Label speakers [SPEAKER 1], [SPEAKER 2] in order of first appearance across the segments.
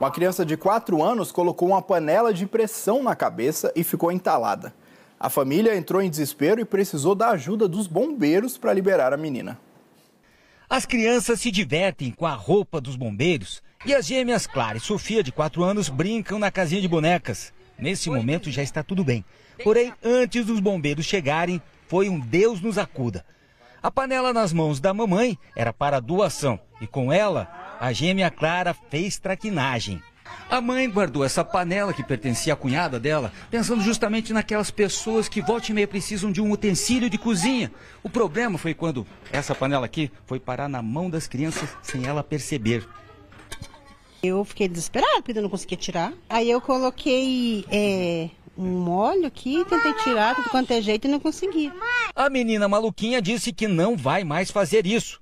[SPEAKER 1] Uma criança de 4 anos colocou uma panela de pressão na cabeça e ficou entalada. A família entrou em desespero e precisou da ajuda dos bombeiros para liberar a menina. As crianças se divertem com a roupa dos bombeiros e as gêmeas Clara e Sofia, de 4 anos, brincam na casinha de bonecas. Nesse momento já está tudo bem. Porém, antes dos bombeiros chegarem, foi um Deus nos acuda. A panela nas mãos da mamãe era para doação e com ela a gêmea Clara fez traquinagem. A mãe guardou essa panela que pertencia à cunhada dela, pensando justamente naquelas pessoas que volta e meia precisam de um utensílio de cozinha. O problema foi quando essa panela aqui foi parar na mão das crianças sem ela perceber.
[SPEAKER 2] Eu fiquei desesperada porque eu não conseguia tirar. Aí eu coloquei é, um óleo aqui, tentei tirar tudo quanto é jeito e não consegui.
[SPEAKER 1] A menina maluquinha disse que não vai mais fazer isso.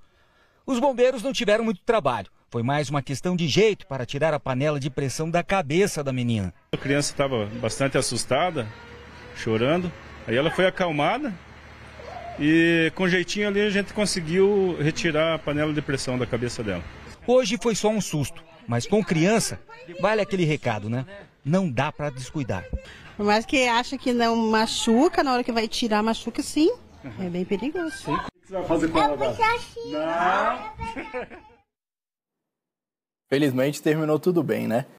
[SPEAKER 1] Os bombeiros não tiveram muito trabalho. Foi mais uma questão de jeito para tirar a panela de pressão da cabeça da menina. A criança estava bastante assustada, chorando. Aí ela foi acalmada e com jeitinho ali a gente conseguiu retirar a panela de pressão da cabeça dela. Hoje foi só um susto, mas com criança vale aquele recado, né? Não dá para descuidar.
[SPEAKER 2] Por mais que acha que não machuca, na hora que vai tirar machuca sim. É bem perigoso. Sim. O que você vai fazer com ela?
[SPEAKER 1] É não. É
[SPEAKER 2] Felizmente terminou tudo bem, né?